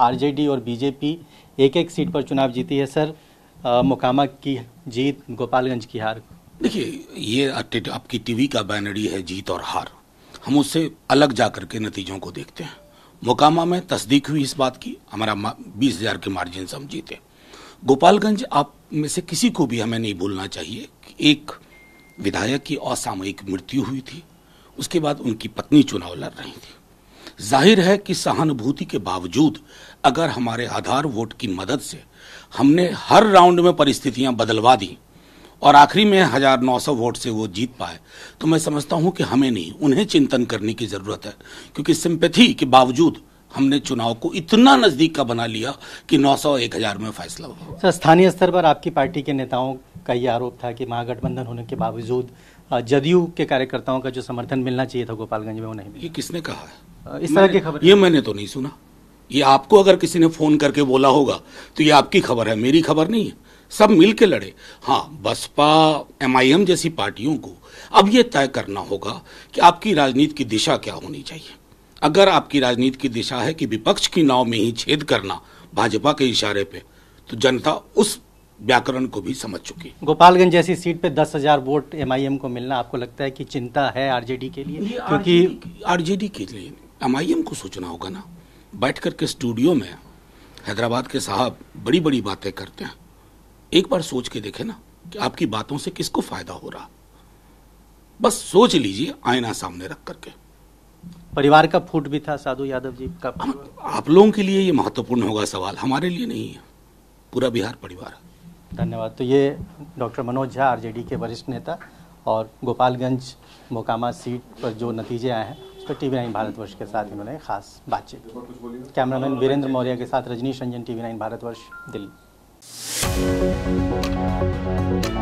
RJD और BJP एक एक सीट पर चुनाव जीती है सर मोकामा की जीत गोपालगंज की हार देखिए ये आपकी टीवी का बैनरी है जीत और हार हम उससे अलग जा करके नतीजों को देखते हैं मोकामा में तस्दीक हुई इस बात की हमारा बीस हजार के मार्जिन से हम जीते गोपालगंज आप में से किसी को भी हमें नहीं भूलना चाहिए एक विधायक की असामयिक मृत्यु हुई थी उसके बाद उनकी पत्नी चुनाव लड़ रही थी जाहिर है कि सहानुभूति के बावजूद अगर हमारे आधार वोट की मदद से हमने हर राउंड में परिस्थितियां बदलवा दी और आखिरी में हजार नौ सौ वोट से वो जीत पाए तो मैं समझता हूं कि हमें नहीं उन्हें चिंतन करने की जरूरत है क्योंकि सिंपथी के बावजूद हमने चुनाव को इतना नजदीक का बना लिया कि नौ सौ एक हजार में फैसला हुआ सर स्थानीय स्तर पर आपकी पार्टी के नेताओं का ये आरोप था कि महागठबंधन होने के बावजूद जदयू के कार्यकर्ताओं का जो समर्थन मिलना चाहिए था गोपालगंज में वो नहीं मिला ये किसने कहा इस तरह की खबर ये मैंने तो नहीं सुना ये आपको अगर किसी ने फोन करके बोला होगा तो ये आपकी खबर है मेरी खबर नहीं है सब मिलके लड़े हाँ बसपा एमआईएम जैसी पार्टियों को अब ये तय करना होगा कि आपकी राजनीति की दिशा क्या होनी चाहिए अगर आपकी राजनीति की दिशा है कि विपक्ष की नाव में ही छेद करना भाजपा के इशारे पे तो जनता उस व्याकरण को भी समझ चुकी गोपालगंज जैसी सीट पे दस हजार वोट एमआईएम को मिलना आपको लगता है कि चिंता है आरजेडी के लिए क्योंकि आरजेडी के लिए एमआईएम को सोचना होगा ना बैठ करके स्टूडियो में हैदराबाद के साहब बड़ी बड़ी बातें करते हैं एक बार सोच के देखे ना कि आपकी बातों से किसको फायदा हो रहा बस सोच लीजिए आईना सामने रख करके परिवार का फूट भी था साधु यादव जी का आप लोगों के लिए ये महत्वपूर्ण होगा सवाल हमारे लिए नहीं है पूरा बिहार परिवार है धन्यवाद तो ये डॉक्टर मनोज झा आरजेडी के वरिष्ठ नेता और गोपालगंज मोकामा सीट पर जो नतीजे आए हैं उस पर टी नाइन भारतवर्ष के साथ इन्होंने खास बातचीत कैमरामैन वीरेंद्र मौर्य के साथ रजनीश रंजन वी नाइन भारतवर्ष दिल्ली